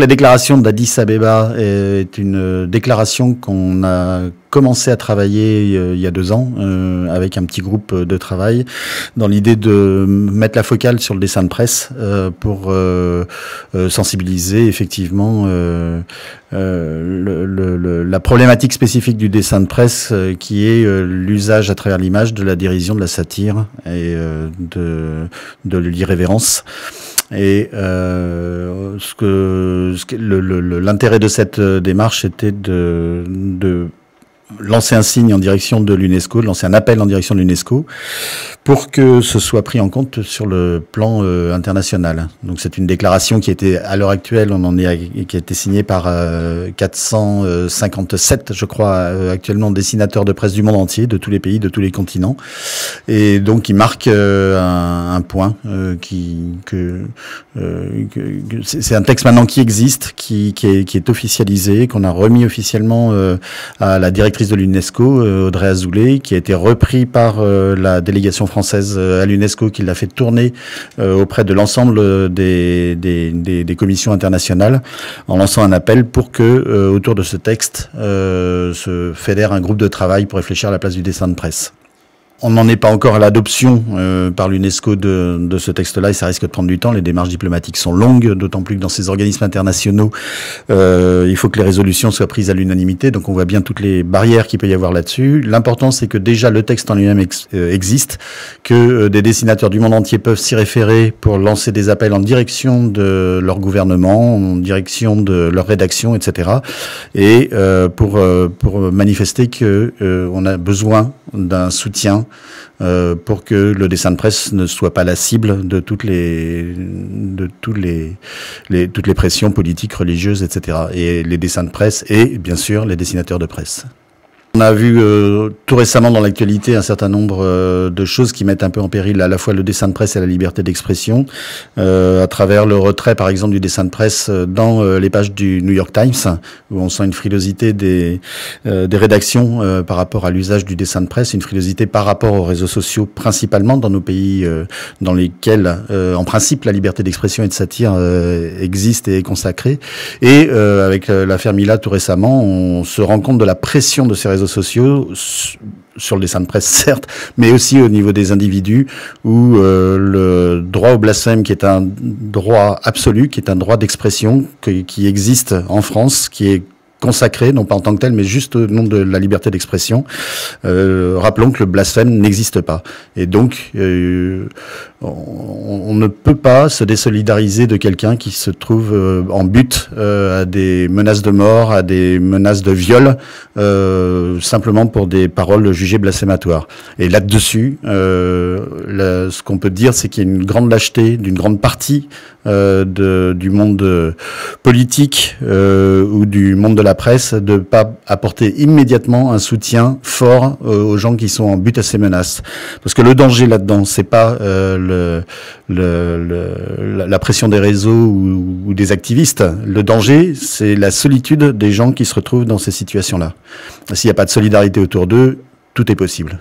la déclaration d'Addis Abeba est une euh, déclaration qu'on a commencé à travailler euh, il y a deux ans euh, avec un petit groupe de travail dans l'idée de mettre la focale sur le dessin de presse pour sensibiliser effectivement la problématique spécifique du dessin de presse qui est l'usage à travers l'image de la dérision, de la satire et de, de l'irrévérence. Et euh, ce que, l'intérêt de cette euh, démarche était de lancer un signe en direction de l'UNESCO, lancer un appel en direction de l'UNESCO pour que ce soit pris en compte sur le plan euh, international. Donc c'est une déclaration qui était à l'heure actuelle, on en est qui a été signée par 457, euh, je crois, euh, actuellement dessinateurs de presse du monde entier, de tous les pays, de tous les continents, et donc qui marque un, point qui que, c'est un texte maintenant qui existe, qui qui est, qui est officialisé, qu'on a remis officiellement à la directrice de l'UNESCO, euh, Audrey Azoulay, qui a été repris par euh, la délégation française euh, à l'UNESCO, qui l'a fait tourner auprès de l'ensemble des, des, commissions internationales, en lançant un appel pour que, autour de ce texte, se fédère un groupe de travail pour réfléchir à la place du dessin de presse. On n'en est pas encore à l'adoption euh, par l'UNESCO de, ce texte-là et ça risque de prendre du temps. Les démarches diplomatiques sont longues, d'autant plus que dans ces organismes internationaux, euh, il faut que les résolutions soient prises à l'unanimité. Donc on voit bien toutes les barrières qu'il peut y avoir là-dessus. L'important, c'est que déjà le texte en lui-même euh, existe, que des dessinateurs du monde entier peuvent s'y référer pour lancer des appels en direction de leur gouvernement, en direction de leur rédaction, etc. Et pour, pour manifester que on a besoin d'un soutien euh, pour que le dessin de presse ne soit pas la cible de toutes les de les toutes les pressions politiques, religieuses, etc. Et les dessins de presse et bien sûr les dessinateurs de presse. On a vu euh, tout récemment dans l'actualité un certain nombre euh, de choses qui mettent un peu en péril à la fois le dessin de presse et la liberté d'expression, euh, à travers le retrait par exemple du dessin de presse euh, dans les pages du New York Times, où on sent une frilosité des, des rédactions par rapport à l'usage du dessin de presse, une frilosité par rapport aux réseaux sociaux, principalement dans nos pays dans lesquels, en principe, la liberté d'expression et de satire existe et est consacrée. Et avec l'affaire Mila tout récemment, on se rend compte de la pression de ces réseaux sociaux, sur le dessin de presse certes, mais aussi au niveau des individus, où euh, le droit au blasphème, qui est un droit absolu, qui est un droit d'expression, qui existe en France, qui est consacré, non pas en tant que tel, mais juste au nom de la liberté d'expression. Euh, rappelons que le blasphème n'existe pas. Et donc, euh, on, ne peut pas se désolidariser de quelqu'un qui se trouve euh, en but à des menaces de mort, à des menaces de viol, simplement pour des paroles jugées blasphématoires. Et là-dessus, ce qu'on peut dire, c'est qu'il y a une grande lâcheté d'une grande partie de, du monde politique ou du monde de la la presse de ne pas apporter immédiatement un soutien fort euh, aux gens qui sont en but à ces menaces. Parce que le danger là-dedans, c'est pas euh, la pression des réseaux ou des activistes. Le danger, c'est la solitude des gens qui se retrouvent dans ces situations-là. S'il n'y a pas de solidarité autour d'eux, tout est possible.